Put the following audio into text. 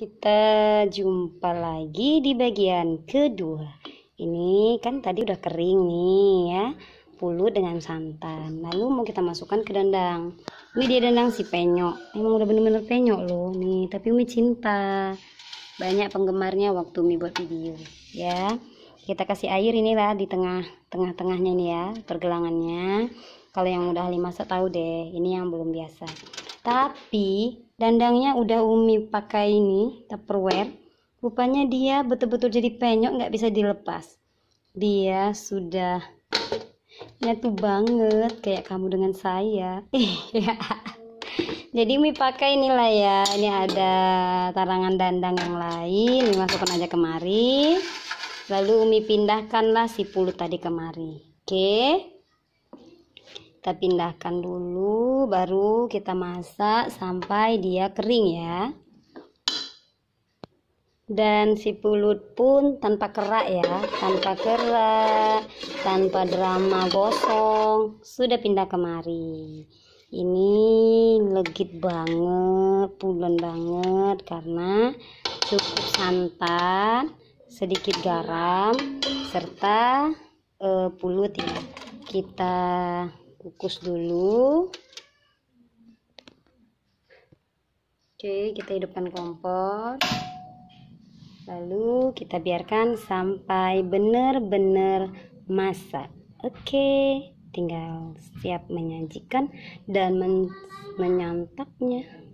Kita jumpa lagi di bagian kedua. Ini kan tadi udah kering nih ya, pulu dengan santan. Lalu mau kita masukkan ke dandang. ini dia dandang si penyok Emang udah bener-bener penyok loh nih, tapi Umi cinta. Banyak penggemarnya waktu Umi buat video ya. Kita kasih air inilah di tengah tengah-tengahnya nih ya, pergelangannya. Kalau yang udah ahli masak tahu deh, ini yang belum biasa tapi dandangnya udah Umi pakai ini Tupperware, rupanya dia betul-betul jadi penyok nggak bisa dilepas. Dia sudah nyatu banget kayak kamu dengan saya. Iya. jadi Umi pakai inilah ya. Ini ada tarangan dandang yang lain, Umi masukkan aja kemari. Lalu Umi pindahkanlah si pulut tadi kemari. Oke. Okay kita pindahkan dulu baru kita masak sampai dia kering ya dan si pulut pun tanpa kerak ya tanpa kerak tanpa drama gosong sudah pindah kemari ini legit banget pulen banget karena cukup santan sedikit garam serta uh, pulut ya kita kukus dulu oke kita hidupkan kompor lalu kita biarkan sampai benar-benar masak oke tinggal siap menyajikan dan men menyantapnya